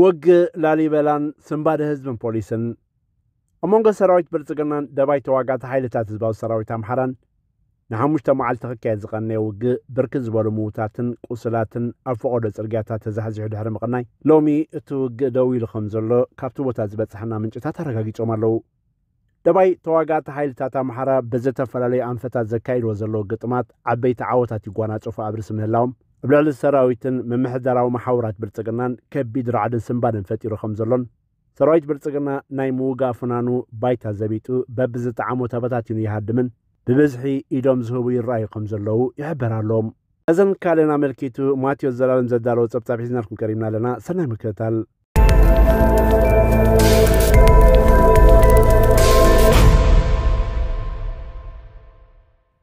ወግ ላሊበላን ስንባደ ህዝብን ፖሊስን ኣብ መንጎ ሰራዊት ብልፅግናን ደባይ ተዋጋቲ ሓይልታት ህዝባዊ ሰራዊት ኣምሓራን ንሓሙሽተ መዓልቲ ክካየድ ዝቐነየ ውግእ ብርክት ዝበሉ ምዉታትን ቁስላትን ኣብ ፈቐዶ ፅርግያታት ተዛሕዚሑ ድሕሪ ምቕናይ ሎሚ እቲ ውግእ ደው ኢሉ ከም ዘሎ ካብቲ ቦታ ዝበፅሐና ምንጭታት ኣረጋጊፆም ኣለዉ ደባይ ተዋጋእቲ ሓይልታት ኣምሓራ ብዘተፈላለዩ ኣንፈታት ዘካይድዎ ዘለዎ ግጥማት ዓበይቲ ዓወታት ይጓናፀፉ ኣብ ርእሲ ምህላዎም ብልዕሊ ሰራዊትን ምምሕደራዊ ማሕውራት ብልፅግናን ከቢድ ረዕድን ስምባድን ፈጢሩ ከም ዘሎን ሰራዊት ብልፅግና ናይ ምውጋእ ፍናኑ ባይታ ዘቢጡ በቢዝጣዕሙ ተበታቲኑ ይሃድምን ብብዝሒ ኢዶም ዝህቡ ይረኣዩ ከም ዘለዉ ይሕበር ኣለዎም እዘን ካልእን ኣመልኪቱ ማቴዎስ ዘላለም ዘዳለዎ ፀብጻብ ሒዝናልኩም ቀሪብና ኣለና ሰናይ ምክትታል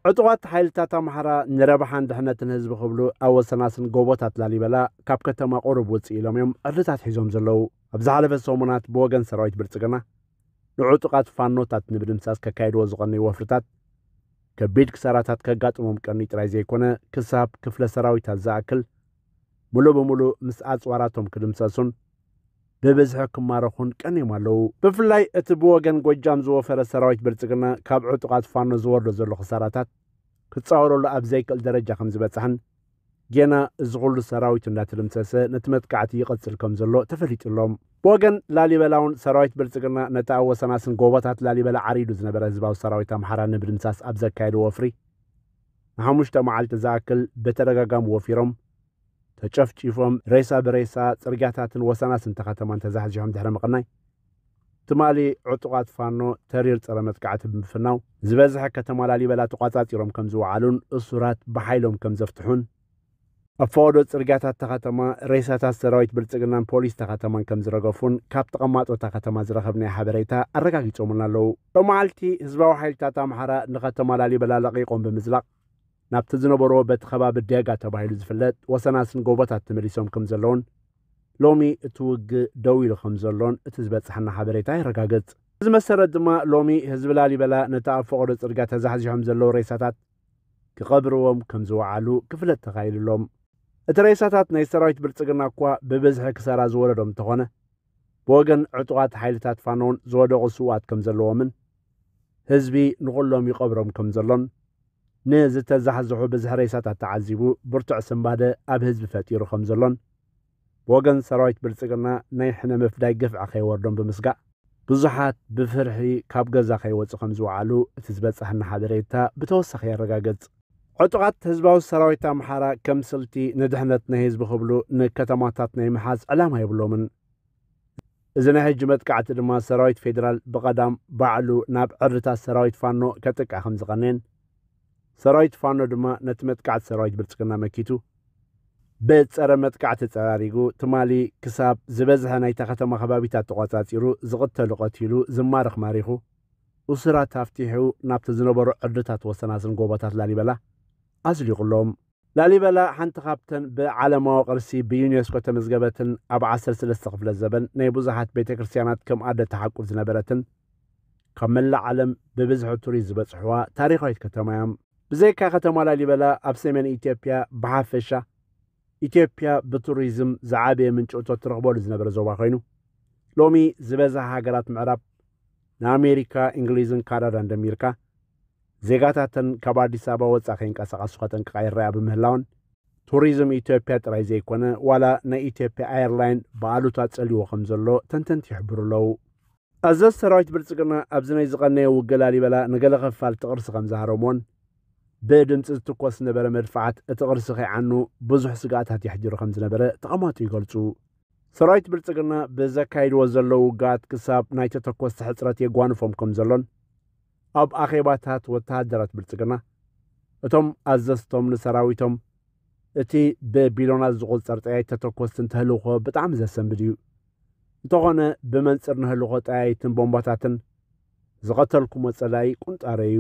ዕጡቓት ሓይልታት ኣምሓራ ንረብሓን ድሕነትን ህዝቢ ክብሉ ኣብ ወሰናስን ጎቦታት ላሊበላ ካብ ከተማ ቁሩብ ውፅእ ኢሎም እዮም ዕርታት ሒዞም ዘለዉ ኣብ ዝሓለፈ ሰሙናት ብወገን ሰራዊት ብልፅግና ንዕጡቓት ፋኖታት ንብድምሳስ ከካይድዎ ዝቐነዩ ወፍርታት ከቢድ ክሳራታት ከጋጥሞም ቀኒ ጥራይ ዘይኮነ ክሳብ ክፍለ ሰራዊታት ዝኣክል ሙሉእ ብምሉእ ምስ ኣፅዋራቶም ክድምሰሱን ብብዝሒ ክማረኹን ቀኒዮም ኣለዉ ብፍላይ እቲ ብወገን ጎጃም ዝወፈረ ሰራዊት ብልፅግና ካብ ዕጡቓት ፋኖ ዝወርዶ ዘሎ ክሳራታት ክትፃወረሉ ኣብ ዘይክእል ደረጃ ከም ዝበፅሐን ጌና እዚ ኩሉ ሰራዊት እንዳተልምሰሰ ነቲ መጥቃዕቲ ይቐፅል ከም ዘሎ ተፈሊጡሎም ብወገን ላሊበላ እውን ሰራዊት ብልፅግና ነቲ ኣብ ወሰናስን ጎቦታት ላሊበላ ዓሪዱ ዝነበረ ህዝባዊ ሰራዊት ኣምሓራ ንምድምሳስ ኣብ ዘካየዱ ወፍሪ ንሓሙሽተ መዓልቲ ዝኣክል ብተደጋጋሚ ወፊሮም ተጨፍጪፎም ሬሳ ብሬሳ ፅርግያታትን ወሰናስን ተኸተማን ተዛሕዚሖም ድሕሪ ምቕናይ ትማሊ ዕጡቓት ፋኖ ተሪር ፀረ መጥቃዕቲ ብምፍናው ዝበዝሐ ከተማ ላሊበላ ተቋፃፂሮም ከም ዝወዓሉን እሱራት ብሓይሎም ከም ዘፍትሑን ኣፈወዶ ፅርግያታት እታ ከተማ ሬሳታት ሰራዊት ብልፅግናን ፖሊስ እታ ከተማን ከም ዝረገፉን ካብ ተቐማጦ እታ ከተማ ናይ ሓበሬታ ኣረጋጊፆምን ኣለዉ ብመዓልቲ ህዝባዊ ሓይልታት ኣምሓራ ንኸተማ ላሊበላ ለቒቖም ብምዝላቕ ናብቲ ዝነበሮ በቲ ከባቢ ደጋ ተባሂሉ ዝፍለጥ ወሰናስን ጎቦታት ተመሊሶም ከም ዘለውን ሎሚ እቲ ውግእ ደው ኢሉ ከም ዘሎን እቲ ዝበፅሐና ሓበሬታ ይረጋገፅ እዚ መሰረት ድማ ሎሚ ህዝቢ ላሊበላ ነቲ ኣብ ፍቕሪ ፅርግያ ተዛሕዚሖም ዘለዉ ሬሳታት ክቐብርዎም ከም ዝወዓሉ ክፍለጥ ተኻይሉሎም እቲ ሬሳታት ናይ ሰራዊት ብልፅግና እኳ ብብዝሒ ክሰራ ዝወለዶም እንተኾነ ብወገን ዕጡቓት ሓይልታት ፋኖን ዝወደቑ ስዋኣት ከም ዘለዎምን ህዝቢ ንኹሎም ይቐብሮም ከም ዘሎን ንዝተዛሕዝሑ ብዝሒ ሬሳታት ተዓዚቡ ብርቱዕ ስምባደ ኣብ ህዝቢ ፈጢሩ ከም ዘሎን ብወገን ሰራዊት ብልፅግና ናይ ሕነ ምፍዳይ ግፍዓ ከይወርዶም ብምስጋእ ብዙሓት ብፍርሒ ካብ ገዛ ከይወፁ ከም ዝወዓሉ እቲ ዝበፅሐና ሓበሬታ ብተወሳኺ የረጋገፅ ዕጡቓት ህዝባዊ ሰራዊት ኣምሓራ ከም ስልቲ ንድሕነት ናይ ህዝቢ ክብሉ ንከተማታት ናይ ምሓዝ ዕላማ የብሎምን እዚ ናይ ሕጂ መጥቃዕቲ ድማ ሰራዊት ፌደራል ብቐዳም ባዕሉ ናብ ዕርታት ሰራዊት ፋኖ ከጥቃ ከም ዝቐነን ሰራዊት ፋኖ ድማ ነቲ መጥቃዕቲ ሰራዊት ብልፅግና መኪቱ ብፀረ መጥቃዕ ተፀራሪጉ ትማሊ ክሳብ ዝበዝሐ ናይታ ከተማ ከባቢታት ተቆፃፂሩ ዝቕተሉ ቐቲሉ ዝማርኽ ማሪኹ እሱራት ኣፍቲሑ ናብቲ ዝነበሩ ዕርድታት ወሰናስን ጎቦታት ላሊበላ ኣስሊቑሎም ላሊበላ ሓንቲ ካብተን ብዓለማዊ ቅርሲ ብዩኔስኮ ተመዝገበትን ኣብ 13 ክፍለ ዘበን ናይ ብዙሓት ቤተ ክርስትያናት ከም ኣደ ተሓቁፍ ዝነበረትን ካብ መላእ ዓለም ብብዝሒ ቱሪስት ዝበፅሕዋ ታሪኻዊት ከተማ እዮም ብዘይካ ከተማ ላሊበላ ኣብ ሰሜን ኢትዮጵያ ብሓፈሻ ኢትዮጵያ ብቱሪዝም ዝዓበየ ምንጭ እቶት ትረኽበሉ ዝነበረ ዞባ ኮይኑ ሎሚ ዝበዝሐ ሃገራት ምዕራብ ንኣሜሪካ እንግሊዝን ካናዳ ደሚርካ ዜጋታተን ካብ ኣዲስ ኣበባ ወፃእ ከይንቀሳቐሱ ከተንቅቃ ይረኣያ ብምህላውን ቱሪዝም ኢትዮጵያ ጥራይ ዘይኮነ ዋላ ናይ ኢትዮጵያ ኣየርላይን ብኣሉታት ጸልይዎ ከም ዘሎ ተንተንቲ ይሕብሩ ኣለዉ ኣዘዝ ሰራዊት ብልፅግና ኣብዚ ናይ ዝቐነየ ውገ ላሊበላ ንገለ ኸፋል ትቕርሲ ከም ዝሃሮምዎን ብድምፂ ዝትኮስ ዝነበረ መድፋዓት እቲ ቅርሲ ከይዓኑ ብዙሕ ስጋኣታት የሕጅሩ ከም ዝነበረ ተቐማቱ ይገልጹ ሰራዊት ብልፅግና ብዘካይድዎ ዘለው ውጋት ክሳብ ናይ ተተኮስቲ ሕፅረት የጓንፎም ከም ዘሎን ኣብ ኣኼባታት ወተሃደራት ብልፅግና እቶም ኣዘዝቶም ንሰራዊቶም እቲ ብቢሎናት ዝቑፅር ጥያይ ተተኮስቲ እንተህልውኾ ብጣዕሚ ዘሰንብድ እዩ እንተኾነ ብመንፅር ንህልኾ ጥያይትን ቦምባታትን ዝቐተልኩሞ ፀላኢ ቁንጣረ እዩ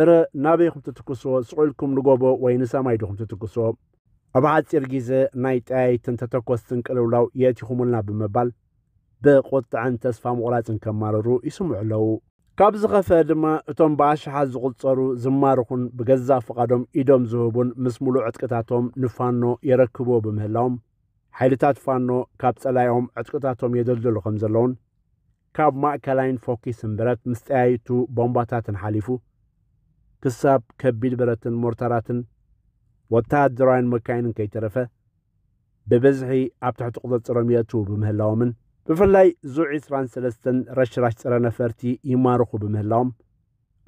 እረ ናበይኹም ትትኩሶ ስዑልኩም ንጎቦ ንሰማይ ሰማይድኹም ትትኩሶ ኣብ ሓፂር ግዜ ናይ ጠያይትን ተተኮስትን ቅልውላው የእቲኹምልና ብምባል ብቁጥዕን ተስፋ ምቑራፅን ከማረሩ ይስምዑ ኣለዉ ካብ ዝኸፈ ድማ እቶም ብኣሽሓት ዝቑፀሩ ዝማርኹን ብገዛ ፍቓዶም ኢዶም ዝህቡን ምስ ሙሉእ ዕጥቅታቶም ንፋኖ የረክቦ ብምህላዎም ሓይልታት ፋኖ ካብ ጸላዮም ዕጥቅታቶም የደልደሉ ከም ዘለውን ካብ ማእከላይን ፎኪስን ብረት ምስ ጠያይቱ ቦምባታትን ሓሊፉ كساب كبيد براتن مرتراتن و دراين مكاينن كي ترفة ببزحي ابتحت قضة رمياتو بمهلاومن بفلاي زو عسران سلستن رش رش رنفرتي يماروخو بمهلاوم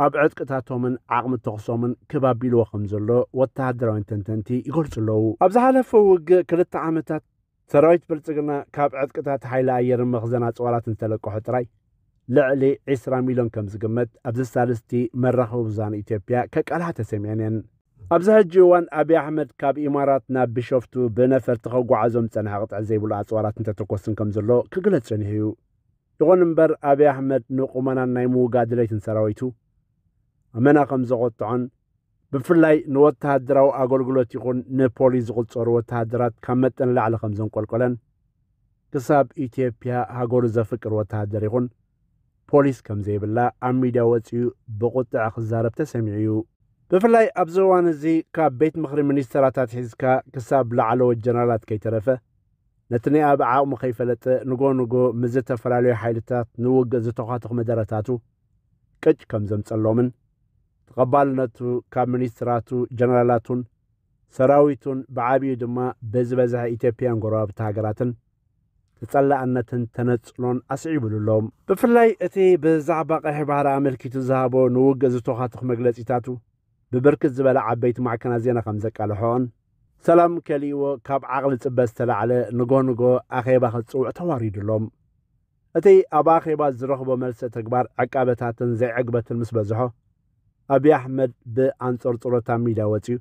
ابعد قطعتو من عقم التقصو من كبابي لو خمزلو وطاد دراين تنتنتي يقول تلو ابزحالة فوق كلتا عامتات سرايت بلتقنا كابعد قطعت حيلا اير مخزنات ولا تنتلقو حتراي لعلي 20 مليون كم زقمت أبز السالستي من رخو بزان إتيبيا كالها تسميانين أبز هجيوان أبي أحمد كاب إماراتنا بشوفتو بنفر تخوق عزم تنهاغت عزي بلا أصوارات انت تقوصن كم زلو كقلت شنهيو يغون مبر أبي أحمد نقومانا نايمو قادلي تنسراويتو أمنا كم زغطعون بفلاي نوات تهدراو أقول قلو تيقون نبولي زغل تصورو تهدرات كمتن لعلى خمزون قول قولن كساب إتيبيا هاقور زفكر وتهدريقون ፖሊስ ከም ዘይብላ ኣብ ሚድያ ወፂኡ ብቁጥዕ ክዛረብ ተሰሚዑ እዩ ብፍላይ ኣብዚ እዋን እዚ ካብ ቤት ምክሪ ሚኒስተራታት ሒዝካ ክሳብ ላዕለወ ጀነራላት ከይተረፈ ነቲ ናይ ኣብ ዓቕሚ ከይፈለጠ ንጎ ምዝተፈላለዩ ሓይልታት ንውግእ ዝተዃትኽ መደረታቱ ቅጭ ከም ዘምፀሎምን ተቐባልነቱ ካብ ሚኒስትራቱ ጀነራላቱን ሰራዊቱን ብዓብዪ ድማ ብዝበዝሐ ኢትዮጵያን ጎረባብቲ ሃገራትን ተጸላእነትን ተነጽኖን ኣስዒቡሉሎም ብፍላይ እቲ ብዛዕባ ቀይሕ ባህሪ ኣመልኪቱ ዝሃቦ ንውግእ ዝተኻትኽ መግለጺታቱ ብብርክት ዝበለ ዓበይቲ ማዕከናት ዜና ከም ዘቃልሖን ሰላም ከልይዎ ካብ ዓቕሊ ጽበ ዝተላዕለ ንጎንጎ ኣኼባ ክጽውዕ ተዋሪዱሎም እቲ ኣብ ኣኼባ ዝረኽቦ መልስእ ተግባር ዕቃበታትን ዘይዕግበትን ምስ በዝሖ ኣብዪ ኣሕመድ ብኣንጾር ጡረታ ሚድያ ወፂኡ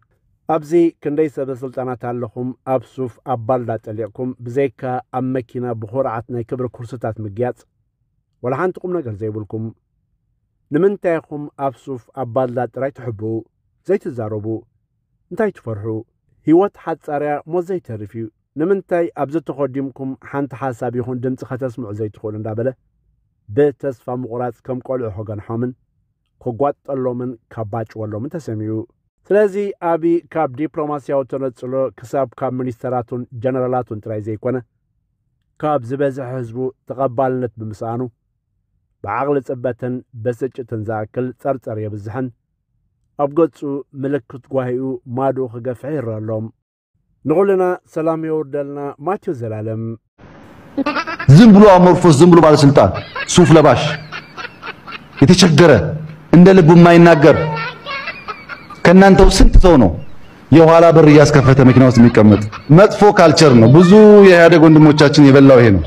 ኣብዚ ክንደይ ሰበ ስልጣናት ኣለኹም ኣብ ሱፍ ኣብ ባልዳ ጠሊቕኩም ብዘይካ ኣብ መኪና ብኹርዓት ናይ ክብሪ ኩርስታት ምግያፅ ወላ ሓንቲ ቁም ነገር ዘይብልኩም ንምንታይ ኢኹም ኣብ ሱፍ ኣብ ባልዳ ጥራይ ትሕብኡ ዘይትዛረቡ እንታይ ትፈርሑ ህይወት ሓጻርያ ሞት ዘይተርፍ እዩ ንምንታይ ኣብዚ ተኸዲምኩም ሓንቲ ሓሳብ ይኹን ድምፂ ኸተስምዑ ዘይትኽእሉ እንዳበለ ብተስፋ ምቑራፅ ከም ቈልዑ ኸገንሖምን ከጓጠሎምን ካባጭወሎምን ተሰሚዑ ስለዚ ኣብ ካብ ዲፕሎማስያዊ ተነፅሎ ክሳብ ካብ ሚኒስተራቱን ጀነራላቱን ጥራይ ዘይኮነ ካብ ዝበዝሐ ህዝቡ ተቐባልነት ብምስኣኑ ብዓቕሊ ጽበትን በስጭትን ዝኣክል ጸርጸር የብዝሐን ኣብ ገጹ ምልክት ጓሂኡ ማዱኡ ክገፍሐ ይረአ ኣሎም ሰላም የወርደልና ማቴዎ ዘላለም ዝም ብሎ አሞርፎስ ዝም ብሎ ባለስልጣን ሱፍ ለባሽ የተቸገረ እንደ ልብ የማይናገር ከናንተው ስንት ሰው ነው የኋላ በር እያስከፈተ መኪና ውስጥ የሚቀመጥ? መጥፎ ካልቸር ነው። ብዙ የኢህአዴግ ወንድሞቻችን የበላው ይሄ ነው።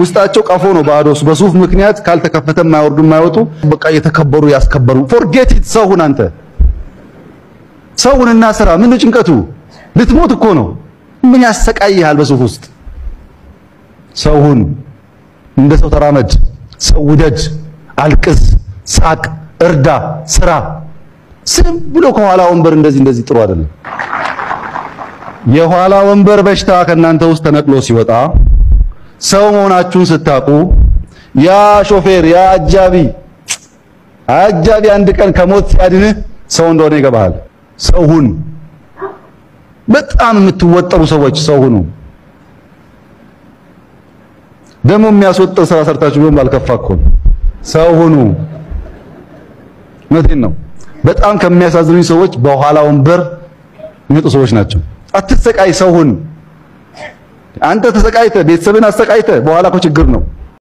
ውስጣቸው ቀፎ ነው ባዶ። በሱፍ ምክንያት ካልተከፈተ የማይወርዱ የማይወጡ በቃ የተከበሩ ያስከበሩ። ፎርጌት ኢት ሰውን አንተ ሰውንና ስራ ምን ጭንቀቱ? ልትሞት እኮ ነው። ምን ያሰቃይሃል በሱፍ ውስጥ? ሰውን እንደ ሰው ተራመድ፣ ሰው ውደድ፣ አልቅስ፣ ሳቅ፣ እርዳ፣ ስራ ስም ብሎ ከኋላ ወንበር እንደዚህ እንደዚህ ጥሩ አይደለም። የኋላ ወንበር በሽታ ከእናንተ ውስጥ ተነቅሎ ሲወጣ ሰው መሆናችሁን ስታቁ ያ ሾፌር ያ አጃቢ አጃቢ አንድ ቀን ከሞት ሲያድንህ ሰው እንደሆነ ይገባሃል። ሰው ሁን። በጣም የምትወጠሩ ሰዎች ሰው ሁኑ። ደግሞ የሚያስወጥር ስራ ሰርታችሁ ቢሆን ባልከፋ እኮ ነው። ሰው ሁኑ። እውነቴን ነው። በጣም ከሚያሳዝኑኝ ሰዎች በኋላ ወንበር የሚመጡ ሰዎች ናቸው። አትሰቃይ ሰው ሁን። አንተ ተሰቃይተ ቤተሰብን አሰቃይተ በኋላ እኮ ችግር ነው።